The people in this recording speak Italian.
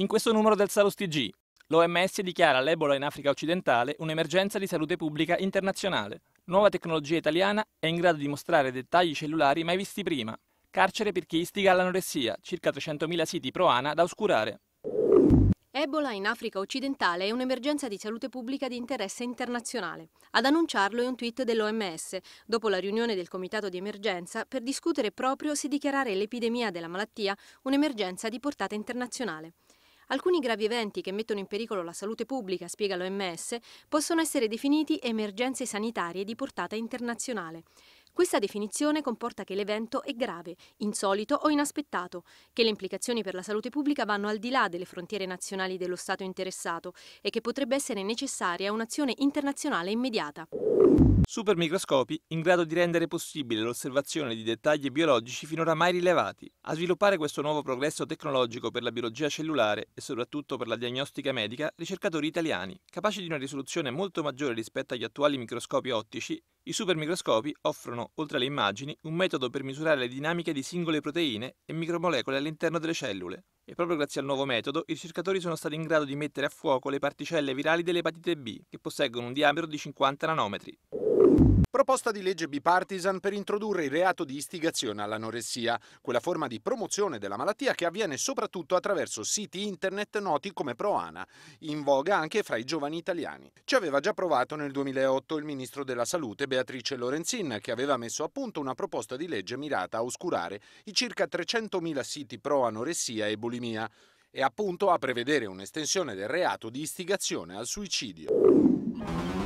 In questo numero del Salus TG, l'OMS dichiara l'Ebola in Africa occidentale un'emergenza di salute pubblica internazionale. Nuova tecnologia italiana è in grado di mostrare dettagli cellulari mai visti prima. Carcere per chi istiga all'anoressia, circa 300.000 siti pro ANA da oscurare. Ebola in Africa occidentale è un'emergenza di salute pubblica di interesse internazionale. Ad annunciarlo è un tweet dell'OMS, dopo la riunione del comitato di emergenza per discutere proprio se dichiarare l'epidemia della malattia un'emergenza di portata internazionale. Alcuni gravi eventi che mettono in pericolo la salute pubblica, spiega l'OMS, possono essere definiti emergenze sanitarie di portata internazionale. Questa definizione comporta che l'evento è grave, insolito o inaspettato, che le implicazioni per la salute pubblica vanno al di là delle frontiere nazionali dello Stato interessato e che potrebbe essere necessaria un'azione internazionale immediata. Super microscopi in grado di rendere possibile l'osservazione di dettagli biologici finora mai rilevati. A sviluppare questo nuovo progresso tecnologico per la biologia cellulare e soprattutto per la diagnostica medica, ricercatori italiani, capaci di una risoluzione molto maggiore rispetto agli attuali microscopi ottici, i supermicroscopi offrono, oltre alle immagini, un metodo per misurare le dinamiche di singole proteine e micromolecole all'interno delle cellule e proprio grazie al nuovo metodo i ricercatori sono stati in grado di mettere a fuoco le particelle virali dell'epatite B, che posseggono un diametro di 50 nanometri proposta di legge bipartisan per introdurre il reato di istigazione all'anoressia, quella forma di promozione della malattia che avviene soprattutto attraverso siti internet noti come Proana, in voga anche fra i giovani italiani. Ci aveva già provato nel 2008 il ministro della Salute Beatrice Lorenzin, che aveva messo a punto una proposta di legge mirata a oscurare i circa 300.000 siti pro anoressia e bulimia e appunto a prevedere un'estensione del reato di istigazione al suicidio.